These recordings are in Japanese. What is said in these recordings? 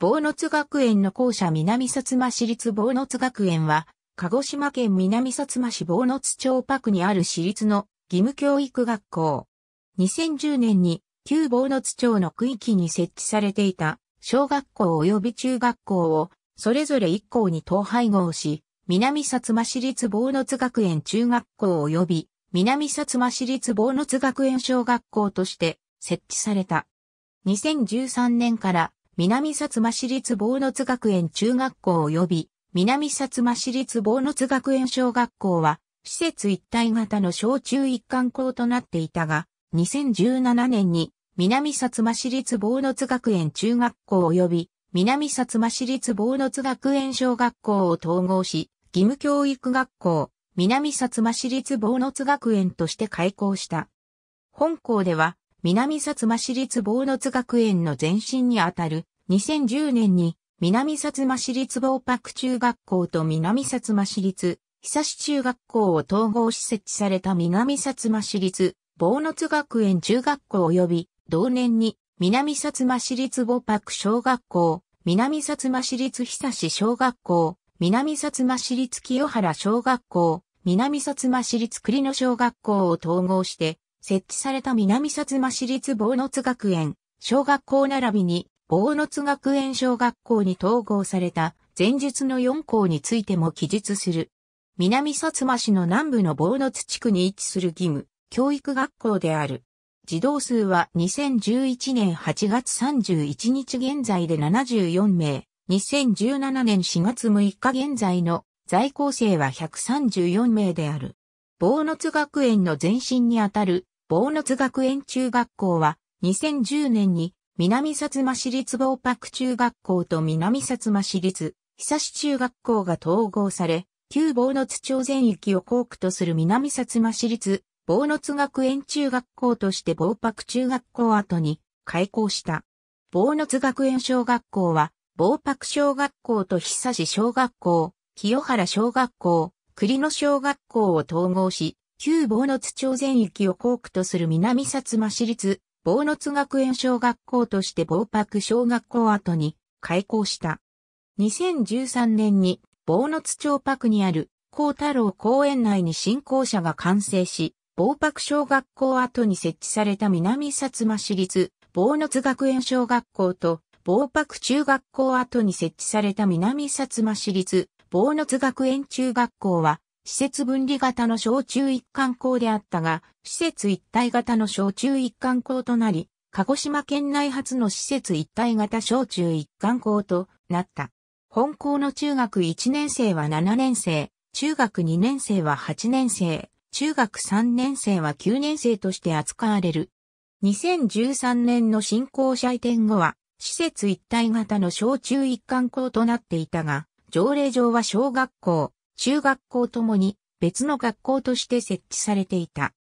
坊津学園の校舎南薩摩市立坊津学園は、鹿児島県南薩摩市坊津町パクにある市立の義務教育学校。2010年に旧坊津町の区域に設置されていた小学校及び中学校をそれぞれ1校に統廃合し、南薩摩市立坊津学園中学校及び南薩摩市立坊津学園小学校として設置された。2013年から南薩摩市立坊津学園中学校及び、南薩摩市立坊津学園小学校は、施設一体型の小中一貫校となっていたが、2017年に、南薩摩市立坊津学園中学校及び、南薩摩市立坊津学園小学校を統合し、義務教育学校、南薩摩市立坊津学園として開校した。本校では、南薩摩市立坊津学園の前身にあたる、2010年に、南薩摩市立坊ク中学校と南薩摩市立、久志中学校を統合し設置された南薩摩市立、坊津学園中学校及び、同年に、南薩摩市立坊ク小学校、南薩摩市立久志小学校、南薩摩市立清原小学校、南薩摩市立栗野小学校を統合して、設置された南薩摩市立坊津学園小学校並びに坊津学園小学校に統合された前述の4校についても記述する。南薩摩市の南部の坊津地区に位置する義務、教育学校である。児童数は2011年8月31日現在で74名、2017年4月6日現在の在校生は134名である。坊津学園の前身にあたる坊津学園中学校は、2010年に南薩摩市立防泊中学校と南薩摩市立久し中学校が統合され、旧坊津町全域を校区とする南薩摩市立坊津学園中学校として防泊中学校跡に開校した。坊津学園小学校は、防泊小学校と久し小学校、清原小学校、栗野小学校を統合し、旧坊津町全域を校区とする南薩摩市立坊津学園小学校として坊泊小学校跡に開校した。2013年に坊津町泊にある高太郎公園内に新校舎が完成し、坊泊小学校跡に設置された南薩摩市立坊津学園小学校と坊泊中学校跡に設置された南薩摩市立坊津学園中学校は施設分離型の小中一貫校であったが、施設一体型の小中一貫校となり、鹿児島県内初の施設一体型小中一貫校となった。本校の中学1年生は7年生、中学2年生は8年生、中学3年生は9年生として扱われる。2013年の新校舎移転後は、施設一体型の小中一貫校となっていたが、条例上は小学校、中学校ともに別の学校として設置されていた。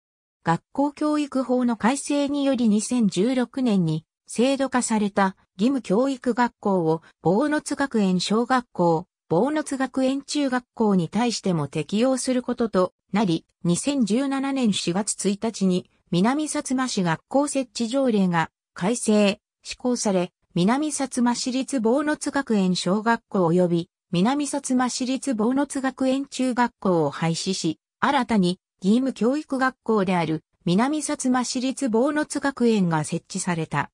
学校教育法の改正により2016年に制度化された義務教育学校を坊津学園小学校、坊津学園中学校に対しても適用することとなり、2017年4月1日に南薩摩市学校設置条例が改正、施行され、南薩摩市立坊津学園小学校及び南薩摩市立坊津学園中学校を廃止し、新たに義務教育学校である南薩摩市立坊津学園が設置された。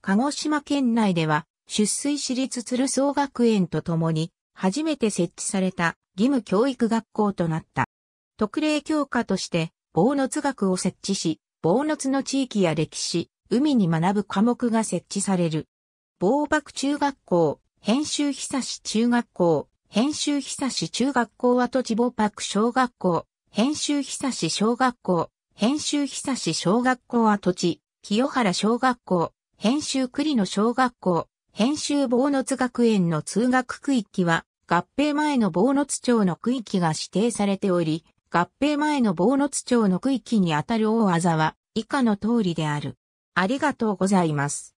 鹿児島県内では、出水市立鶴荘学園とともに、初めて設置された義務教育学校となった。特例教科として、坊津学を設置し、坊津の地域や歴史、海に学ぶ科目が設置される。坊幕中学校、編集久し中学校、編集久し中学校跡地ボパク小学校、編集久し小学校、編集久し小学校跡地、清原小学校、編集栗野小学校、編集坊野津学園の通学区域は、合併前の坊野津町の区域が指定されており、合併前の坊野津町の区域にあたる大技は、以下の通りである。ありがとうございます。